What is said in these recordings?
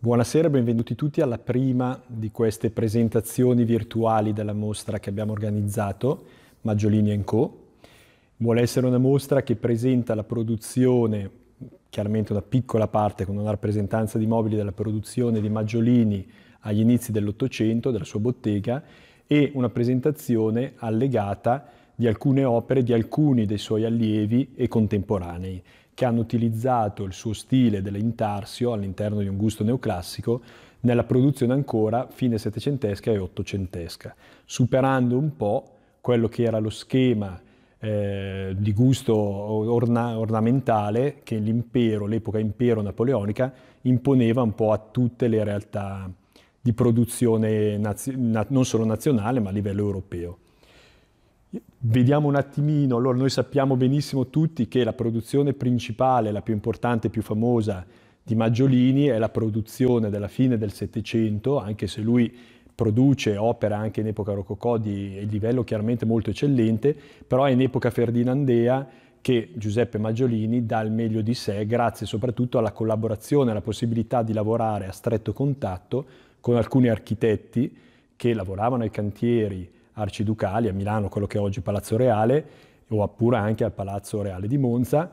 Buonasera, benvenuti tutti alla prima di queste presentazioni virtuali della mostra che abbiamo organizzato, Maggiolini Co. Vuole essere una mostra che presenta la produzione, chiaramente una piccola parte con una rappresentanza di mobili della produzione di Maggiolini agli inizi dell'Ottocento, della sua bottega, e una presentazione allegata di alcune opere di alcuni dei suoi allievi e contemporanei che hanno utilizzato il suo stile dell'intarsio all'interno di un gusto neoclassico nella produzione ancora fine settecentesca e ottocentesca, superando un po' quello che era lo schema eh, di gusto orna- ornamentale che l'impero, l'epoca impero napoleonica, imponeva un po' a tutte le realtà di produzione naz- non solo nazionale ma a livello europeo. Vediamo un attimino, allora noi sappiamo benissimo tutti che la produzione principale, la più importante, e più famosa di Maggiolini è la produzione della fine del Settecento, anche se lui produce opera anche in epoca rococò di livello chiaramente molto eccellente, però è in epoca ferdinandea che Giuseppe Maggiolini dà il meglio di sé grazie soprattutto alla collaborazione, alla possibilità di lavorare a stretto contatto con alcuni architetti che lavoravano ai cantieri arciducali, a Milano, quello che è oggi Palazzo Reale, oppure anche al Palazzo Reale di Monza.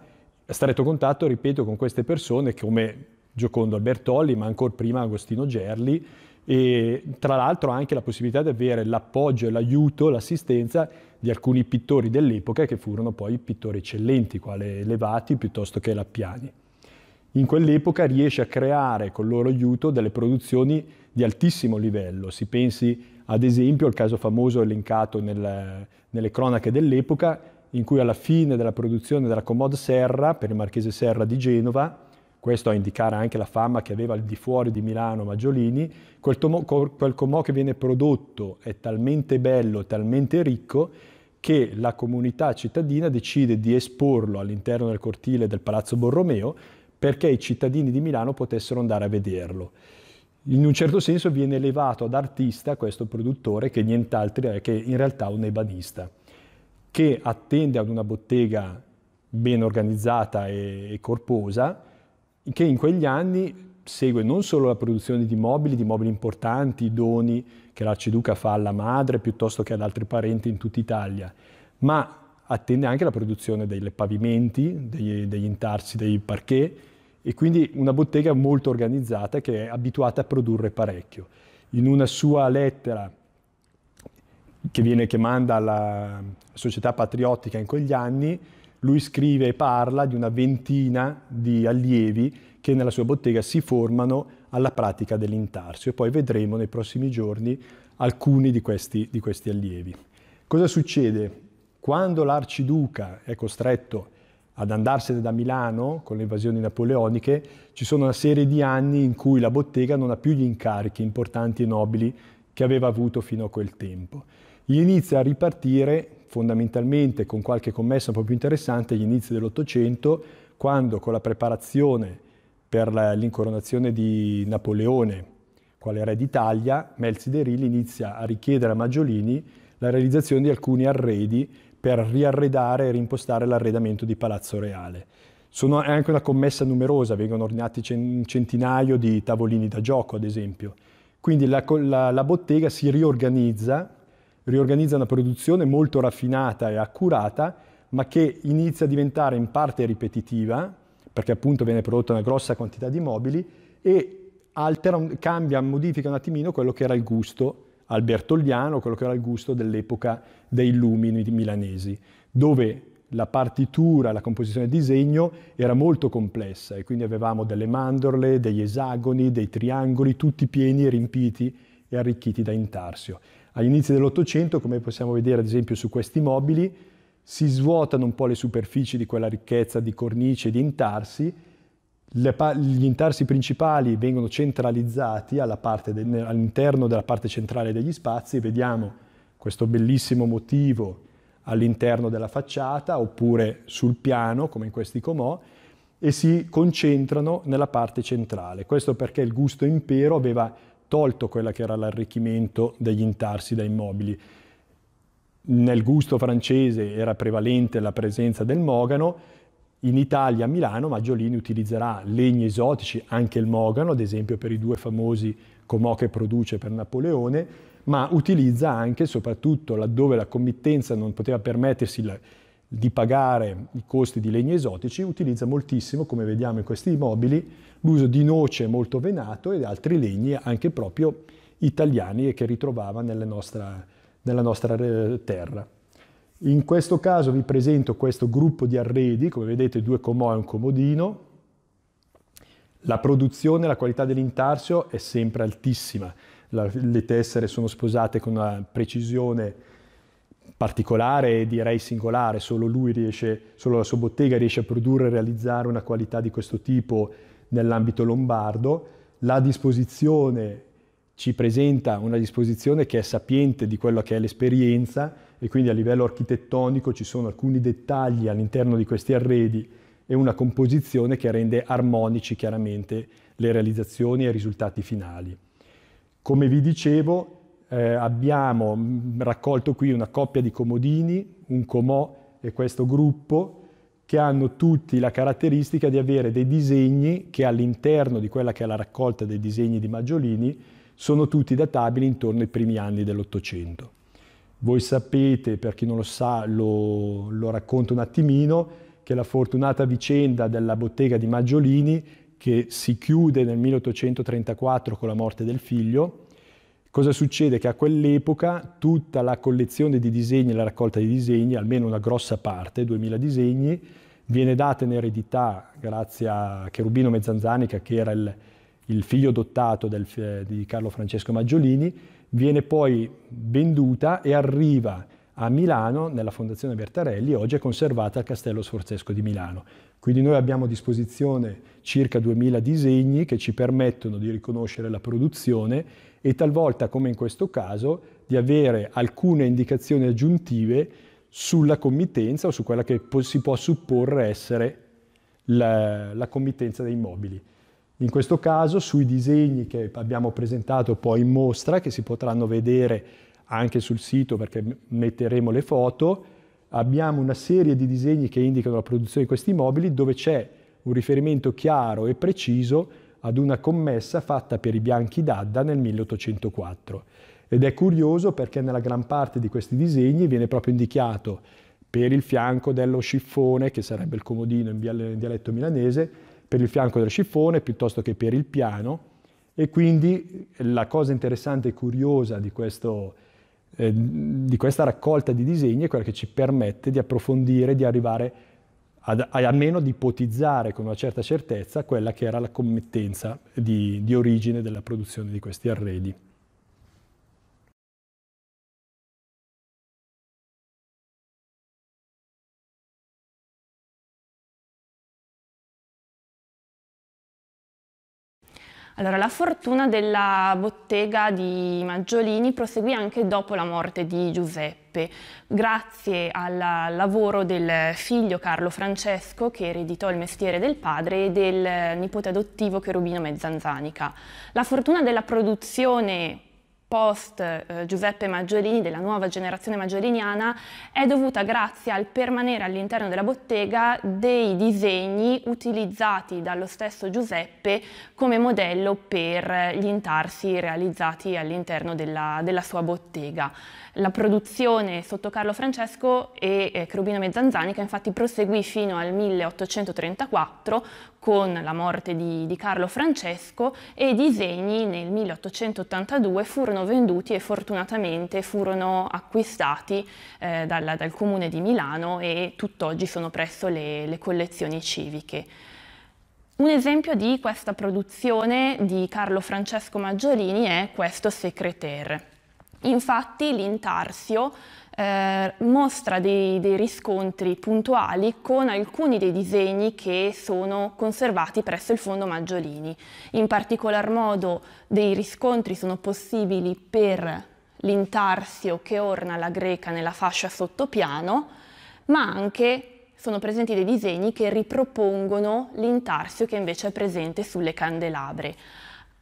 Stretto contatto, ripeto, con queste persone come Giocondo Albertolli, ma ancora prima Agostino Gerli, e tra l'altro anche la possibilità di avere l'appoggio, l'aiuto, l'assistenza di alcuni pittori dell'epoca che furono poi pittori eccellenti, quale Levati piuttosto che Lappiani. In quell'epoca riesce a creare con loro aiuto delle produzioni di altissimo livello, si pensi ad esempio il caso famoso elencato nel, nelle cronache dell'epoca, in cui alla fine della produzione della Commode Serra, per il Marchese Serra di Genova, questo a indicare anche la fama che aveva al di fuori di Milano Maggiolini, quel, tomo, quel comò che viene prodotto è talmente bello, talmente ricco, che la comunità cittadina decide di esporlo all'interno del cortile del Palazzo Borromeo perché i cittadini di Milano potessero andare a vederlo in un certo senso viene elevato ad artista questo produttore che nient'altro è che in realtà un ebanista, che attende ad una bottega ben organizzata e, corposa, che in quegli anni segue non solo la produzione di mobili, di mobili importanti, doni che l'arciduca fa alla madre piuttosto che ad altri parenti in tutta Italia, ma attende anche la produzione dei pavimenti, degli, degli intarsi, dei parquet, e quindi una bottega molto organizzata che è abituata a produrre parecchio. In una sua lettera che, viene, che manda alla società patriottica in quegli anni, lui scrive e parla di una ventina di allievi che nella sua bottega si formano alla pratica dell'intarsio e poi vedremo nei prossimi giorni alcuni di questi, di questi allievi. Cosa succede? Quando l'arciduca è costretto a ad andarsene da Milano con le invasioni napoleoniche, ci sono una serie di anni in cui la bottega non ha più gli incarichi importanti e nobili che aveva avuto fino a quel tempo. Gli inizia a ripartire fondamentalmente con qualche commessa un po' più interessante agli inizi dell'Ottocento, quando con la preparazione per l'incoronazione di Napoleone quale re d'Italia, Melzi Derilli inizia a richiedere a Maggiolini la realizzazione di alcuni arredi per riarredare e rimpostare l'arredamento di Palazzo Reale. Sono anche una commessa numerosa, vengono ordinati un centinaio di tavolini da gioco, ad esempio. Quindi la, la, la bottega si riorganizza, riorganizza una produzione molto raffinata e accurata, ma che inizia a diventare in parte ripetitiva, perché appunto viene prodotta una grossa quantità di mobili, e altera, cambia, modifica un attimino quello che era il gusto al Bertogliano, quello che era il gusto dell'epoca dei Lumini milanesi, dove la partitura, la composizione del disegno era molto complessa e quindi avevamo delle mandorle, degli esagoni, dei triangoli, tutti pieni e riempiti e arricchiti da intarsio. Agli inizi dell'Ottocento, come possiamo vedere ad esempio su questi mobili, si svuotano un po' le superfici di quella ricchezza di cornice e di intarsi pa- gli intarsi principali vengono centralizzati de- all'interno della parte centrale degli spazi, vediamo questo bellissimo motivo all'interno della facciata oppure sul piano, come in questi comò, e si concentrano nella parte centrale. Questo perché il gusto impero aveva tolto quello che era l'arricchimento degli intarsi dai mobili. Nel gusto francese era prevalente la presenza del mogano, in Italia, a Milano, Maggiolini utilizzerà legni esotici, anche il mogano, ad esempio per i due famosi comò che produce per Napoleone, ma utilizza anche, soprattutto laddove la committenza non poteva permettersi la, di pagare i costi di legni esotici, utilizza moltissimo, come vediamo in questi immobili, l'uso di noce molto venato ed altri legni anche proprio italiani e che ritrovava nella nostra, nella nostra eh, terra. In questo caso vi presento questo gruppo di arredi, come vedete due comò e un comodino. La produzione la qualità dell'intarsio è sempre altissima. La, le tessere sono sposate con una precisione particolare e direi singolare, solo lui riesce, solo la sua bottega riesce a produrre e realizzare una qualità di questo tipo nell'ambito lombardo. La disposizione ci presenta una disposizione che è sapiente di quello che è l'esperienza e quindi a livello architettonico ci sono alcuni dettagli all'interno di questi arredi e una composizione che rende armonici chiaramente le realizzazioni e i risultati finali. Come vi dicevo, eh, abbiamo mm, raccolto qui una coppia di comodini, un comò e questo gruppo, che hanno tutti la caratteristica di avere dei disegni che all'interno di quella che è la raccolta dei disegni di Maggiolini sono tutti databili intorno ai primi anni dell'Ottocento. Voi sapete, per chi non lo sa, lo, lo racconto un attimino, che la fortunata vicenda della bottega di Maggiolini, che si chiude nel 1834 con la morte del figlio, cosa succede? Che a quell'epoca tutta la collezione di disegni, la raccolta di disegni, almeno una grossa parte, 2000 disegni, viene data in eredità grazie a Cherubino Mezzanzanica, che era il, il figlio adottato del, di Carlo Francesco Maggiolini, viene poi venduta e arriva a Milano nella Fondazione Bertarelli, oggi è conservata al Castello Sforzesco di Milano. Quindi noi abbiamo a disposizione circa 2000 disegni che ci permettono di riconoscere la produzione e talvolta, come in questo caso, di avere alcune indicazioni aggiuntive sulla committenza o su quella che si può supporre essere la, la committenza dei mobili in questo caso sui disegni che abbiamo presentato poi in mostra, che si potranno vedere anche sul sito perché metteremo le foto, abbiamo una serie di disegni che indicano la produzione di questi mobili dove c'è un riferimento chiaro e preciso ad una commessa fatta per i bianchi d'Adda nel 1804. Ed è curioso perché nella gran parte di questi disegni viene proprio indicato per il fianco dello sciffone, che sarebbe il comodino in dialetto milanese, per il fianco del sciffone piuttosto che per il piano e quindi la cosa interessante e curiosa di, questo, eh, di questa raccolta di disegni è quella che ci permette di approfondire, di arrivare ad, a, almeno di ipotizzare con una certa certezza quella che era la committenza di, di origine della produzione di questi arredi. Allora, la fortuna della bottega di Maggiolini proseguì anche dopo la morte di Giuseppe, grazie al lavoro del figlio Carlo Francesco che ereditò il mestiere del padre e del nipote adottivo Cherubino Mezzanzanica. La fortuna della produzione post eh, Giuseppe Maggiorini, della nuova generazione maggioriniana, è dovuta grazie al permanere all'interno della bottega dei disegni utilizzati dallo stesso Giuseppe come modello per gli intarsi realizzati all'interno della, della, sua bottega. La produzione sotto Carlo Francesco e eh, Crubino Mezzanzanica infatti proseguì fino al 1834 con la morte di, di Carlo Francesco e i disegni nel 1882 furono furono venduti e fortunatamente furono acquistati eh, dalla, dal Comune di Milano e tutt'oggi sono presso le, le collezioni civiche. Un esempio di questa produzione di Carlo Francesco Maggiorini è questo Secretaire. Infatti l'intarsio eh, mostra dei, dei, riscontri puntuali con alcuni dei disegni che sono conservati presso il Fondo Maggiolini. In particolar modo dei riscontri sono possibili per l'intarsio che orna la greca nella fascia sottopiano, ma anche sono presenti dei disegni che ripropongono l'intarsio che invece è presente sulle candelabre.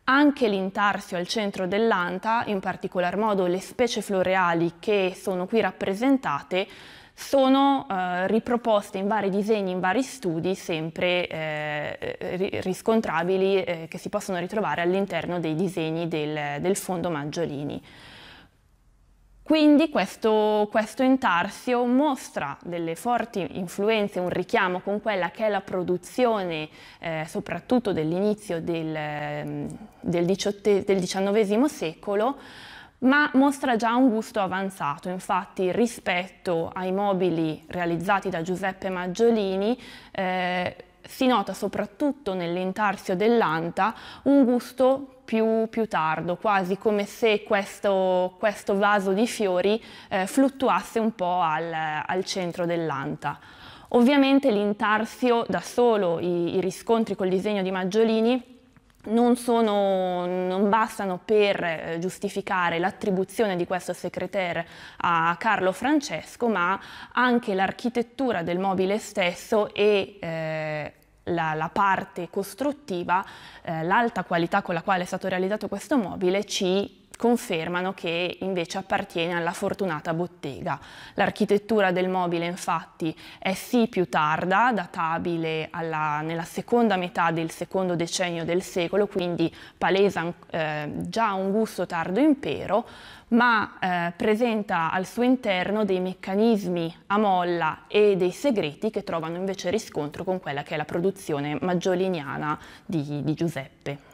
Anche l'intarsio al centro dell'anta, in particolar modo le specie floreali che sono qui rappresentate, sono eh, riproposte in vari disegni, in vari studi, sempre eh, riscontrabili, eh, che si possono ritrovare all'interno dei disegni del, del fondo Maggiolini. Quindi questo, questo intarsio mostra delle forti influenze, un richiamo con quella che è la produzione eh, soprattutto dell'inizio del, ehm, del, del XIX secolo, ma mostra già un gusto avanzato, infatti rispetto ai mobili realizzati da Giuseppe Maggiolini eh, si nota soprattutto nell'intarsio dell'anta un gusto più, più tardo, quasi come se questo, questo vaso di fiori eh, fluttuasse un po' al, al centro dell'anta. Ovviamente l'intarsio da solo, i, i riscontri col disegno di Maggiolini, non, sono, non, bastano per eh, giustificare l'attribuzione di questo secretaire a Carlo Francesco, ma anche l'architettura del mobile stesso e eh, la, la parte costruttiva, eh, l'alta qualità con la quale è stato realizzato questo mobile ci confermano che invece appartiene alla fortunata bottega. L'architettura del mobile infatti è sì più tarda, databile alla, nella seconda metà del secondo decennio del secolo, quindi palesa eh, già un gusto tardo impero, ma eh, presenta al suo interno dei meccanismi a molla e dei segreti che trovano invece riscontro con quella che è la produzione maggioliniana di, di Giuseppe.